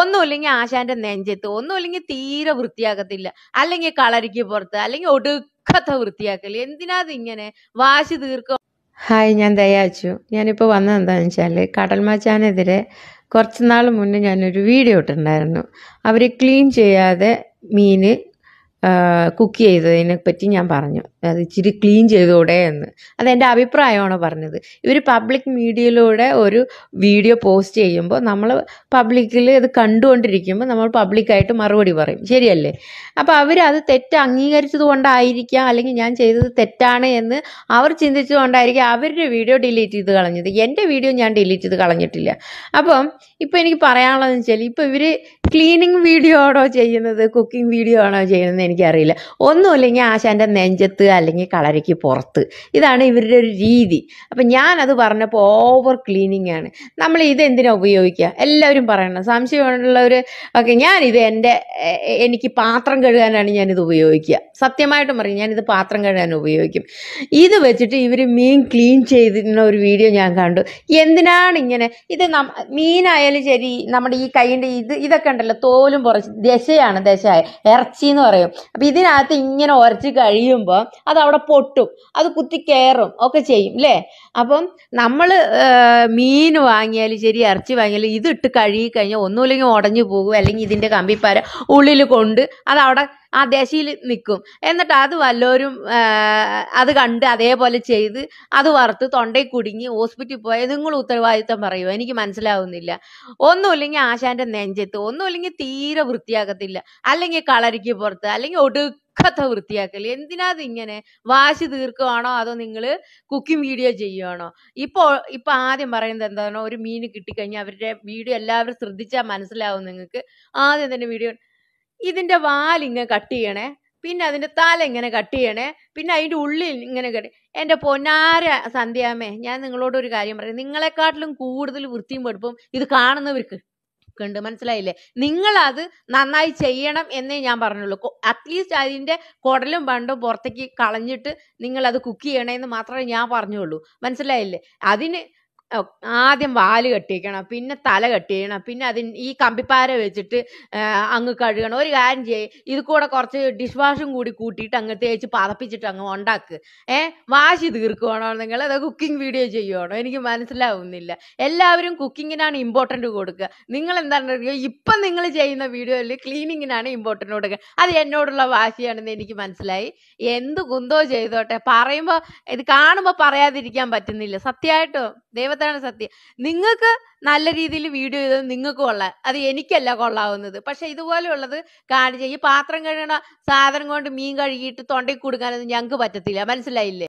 ഒന്നുമില്ലെങ്കിൽ ആശാന്റെ നെഞ്ചത്ത് ഒന്നുമില്ലെങ്കിൽ തീരെ വൃത്തിയാക്കത്തില്ല അല്ലെങ്കിൽ കളരിക്ക് പുറത്ത് അല്ലെങ്കിൽ ഒടുക്കത്തെ വൃത്തിയാക്കൽ എന്തിനാ ഇങ്ങനെ വാശി തീർക്ക ഹായ് ഞാൻ ദയാച്ചു ഞാനിപ്പോൾ വന്നത് എന്താണെന്ന് വെച്ചാൽ കടൽമാച്ചാനെതിരെ കുറച്ച് നാൾ മുന്നേ ഞാനൊരു വീഡിയോ ഇട്ടിട്ടുണ്ടായിരുന്നു അവർ ക്ലീൻ ചെയ്യാതെ മീന് കുക്ക് ചെയ്തതിനെ പറ്റി ഞാൻ പറഞ്ഞു അത് ഇച്ചിരി ക്ലീൻ ചെയ്തൂടെ എന്ന് അതെൻ്റെ അഭിപ്രായമാണ് പറഞ്ഞത് ഇവർ പബ്ലിക് മീഡിയയിലൂടെ ഒരു വീഡിയോ പോസ്റ്റ് ചെയ്യുമ്പോൾ നമ്മൾ പബ്ലിക്കിൽ ഇത് കണ്ടുകൊണ്ടിരിക്കുമ്പോൾ നമ്മൾ പബ്ലിക്കായിട്ട് മറുപടി പറയും ശരിയല്ലേ അപ്പോൾ അവർ അത് തെറ്റ് അംഗീകരിച്ചത് കൊണ്ടായിരിക്കാം അല്ലെങ്കിൽ ഞാൻ ചെയ്തത് തെറ്റാണ് എന്ന് അവർ ചിന്തിച്ചുകൊണ്ടായിരിക്കും അവരുടെ വീഡിയോ ഡിലീറ്റ് ചെയ്ത് കളഞ്ഞത് എൻ്റെ വീഡിയോ ഞാൻ ഡിലീറ്റ് ചെയ്ത് കളഞ്ഞിട്ടില്ല അപ്പം ഇപ്പോൾ എനിക്ക് പറയാനുള്ളതെന്ന് വെച്ചാൽ ഇപ്പോൾ ഇവർ ക്ലീനിങ് വീഡിയോ ആണോ ചെയ്യുന്നത് കുക്കിംഗ് വീഡിയോ ആണോ ചെയ്യുന്നത് എനിക്കറിയില്ല ഒന്നുമില്ലെങ്കിൽ ആശാൻ്റെ നെഞ്ചത്ത് അല്ലെങ്കിൽ കളരിക്ക് പുറത്ത് ഇതാണ് ഇവരുടെ ഒരു രീതി അപ്പം ഞാനത് പറഞ്ഞപ്പോൾ ഓവർ ക്ലീനിങ് ആണ് നമ്മൾ ഇതെന്തിനാണ് ഉപയോഗിക്കുക എല്ലാവരും പറയണം സംശയമുള്ളവർ ഓക്കെ ഞാനിത് എൻ്റെ എനിക്ക് പാത്രം കഴുകാനാണ് ഞാനിത് ഉപയോഗിക്കുക സത്യമായിട്ടും പറയും ഞാനിത് പാത്രം കഴുകാൻ ഉപയോഗിക്കും ഇത് വെച്ചിട്ട് ഇവർ മീൻ ക്ലീൻ ചെയ്തിരുന്ന ഒരു വീഡിയോ ഞാൻ കണ്ടു എന്തിനാണ് ഇങ്ങനെ ഇത് മീനായാലും ശരി നമ്മുടെ ഈ കൈയിൻ്റെ ഇത് ഇതൊക്കെ ഉണ്ടല്ലോ തോലും പുറച്ച് ദശയാണ് ദശ ഇറച്ചി എന്ന് പറയും അപ്പോൾ ഇതിനകത്ത് ഇങ്ങനെ ഉരച്ച് കഴിയുമ്പോൾ അത് അവിടെ പൊട്ടും അത് കുത്തി കയറും ഒക്കെ ചെയ്യും അല്ലേ അപ്പം നമ്മൾ മീൻ വാങ്ങിയാലും ശരി ഇറച്ചി വാങ്ങിയാലും ഇതിട്ട് കഴുകി കഴിഞ്ഞാൽ ഒന്നുമില്ലെങ്കിൽ ഉടഞ്ഞു പോകും അല്ലെങ്കിൽ ഇതിൻ്റെ കമ്പിപ്പാര ഉള്ളിൽ കൊണ്ട് അത് അവിടെ ആ ദശയിൽ നിൽക്കും എന്നിട്ട് അത് വല്ലവരും അത് കണ്ട് അതേപോലെ ചെയ്ത് അത് വറുത്ത് തൊണ്ടയിൽ കുടുങ്ങി ഹോസ്പിറ്റലിൽ പോയാൽ നിങ്ങൾ ഉത്തരവാദിത്തം പറയൂ എനിക്ക് മനസ്സിലാവുന്നില്ല ഒന്നുമില്ലെങ്കിൽ ആശാന്റെ നെഞ്ചെത്ത് ഒന്നുമില്ലെങ്കിൽ തീരെ വൃത്തിയാക്കത്തില്ല അല്ലെങ്കിൽ കളരിക്ക് പുറത്ത് അല്ലെങ്കിൽ ഒടുക്കത്ത വൃത്തിയാക്കല് എന്തിനാത് എന്തിനാ ഇങ്ങനെ വാശി തീർക്കുവാണോ അതോ നിങ്ങൾ കുക്കിംഗ് വീഡിയോ ചെയ്യുവാണോ ഇപ്പോൾ ഇപ്പൊ ആദ്യം പറയുന്നത് എന്താണോ ഒരു മീൻ കിട്ടിക്കഴിഞ്ഞാൽ അവരുടെ വീഡിയോ എല്ലാവരും ശ്രദ്ധിച്ചാൽ മനസ്സിലാവും നിങ്ങൾക്ക് ആദ്യം തന്നെ വീഡിയോ ഇതിൻ്റെ വാലിങ്ങനെ കട്ട് ചെയ്യണേ പിന്നെ അതിൻ്റെ തല ഇങ്ങനെ കട്ട് ചെയ്യണേ പിന്നെ അതിൻ്റെ ഉള്ളിൽ ഇങ്ങനെ കട്ട് എൻ്റെ പൊന്നാര സന്ധ്യാമേ ഞാൻ നിങ്ങളോടൊരു കാര്യം പറയാം നിങ്ങളെക്കാട്ടിലും കൂടുതൽ വൃത്തിയും വെടുപ്പും ഇത് കാണുന്നവർക്ക് ഉണ്ട് മനസ്സിലായില്ലേ നിങ്ങളത് നന്നായി ചെയ്യണം എന്നേ ഞാൻ പറഞ്ഞുള്ളൂ അറ്റ്ലീസ്റ്റ് അതിൻ്റെ കുടലും പണ്ടും പുറത്തേക്ക് കളഞ്ഞിട്ട് നിങ്ങളത് അത് കുക്ക് ചെയ്യണമെന്ന് മാത്രമേ ഞാൻ പറഞ്ഞുള്ളൂ മനസ്സിലായില്ലേ അതിന് ആദ്യം വാല് കെട്ടിക്കണം പിന്നെ തല കെട്ടിക്കണം പിന്നെ അതിന് ഈ കമ്പിപ്പാര വെച്ചിട്ട് അങ്ങ് കഴുകണം ഒരു കാര്യം ചെയ്യ് ഇത് കൂടെ കുറച്ച് ഡിഷ് വാഷും കൂടി കൂട്ടിയിട്ട് അങ്ങ് തേച്ച് പതപ്പിച്ചിട്ട് അങ്ങ് ഉണ്ടാക്ക് ഏഹ് വാശി തീർക്കുവാണോ നിങ്ങൾ അതോ കുക്കിംഗ് വീഡിയോ ചെയ്യുവാണോ എനിക്ക് മനസ്സിലാവുന്നില്ല എല്ലാവരും കുക്കിങ്ങിനാണ് ഇമ്പോർട്ടൻ്റ് കൊടുക്കുക നിങ്ങൾ എന്താണെന്ന് പറയുക ഇപ്പം നിങ്ങൾ ചെയ്യുന്ന വീഡിയോയിൽ ക്ലീനിങ്ങിനാണ് ഇമ്പോർട്ടൻ്റ് കൊടുക്കുക അത് എന്നോടുള്ള വാശിയാണെന്ന് എനിക്ക് മനസ്സിലായി എന്ത് കുന്തോ ചെയ്തോട്ടെ പറയുമ്പോൾ ഇത് കാണുമ്പോൾ പറയാതിരിക്കാൻ പറ്റുന്നില്ല സത്യമായിട്ടോ ദൈവം അതാണ് സത്യം നിങ്ങൾക്ക് നല്ല രീതിയിൽ വീഡിയോ ചെയ്തത് നിങ്ങൾക്ക് കൊള്ളാം അത് എനിക്കല്ല കൊള്ളാവുന്നത് പക്ഷെ ഇതുപോലെയുള്ളത് കാണിച്ച ഈ പാത്രം കഴുകണ സാധനം കൊണ്ട് മീൻ കഴുകിയിട്ട് തൊണ്ടയിൽ കൊടുക്കാനൊന്നും ഞങ്ങൾക്ക് പറ്റത്തില്ല മനസ്സിലായില്ലേ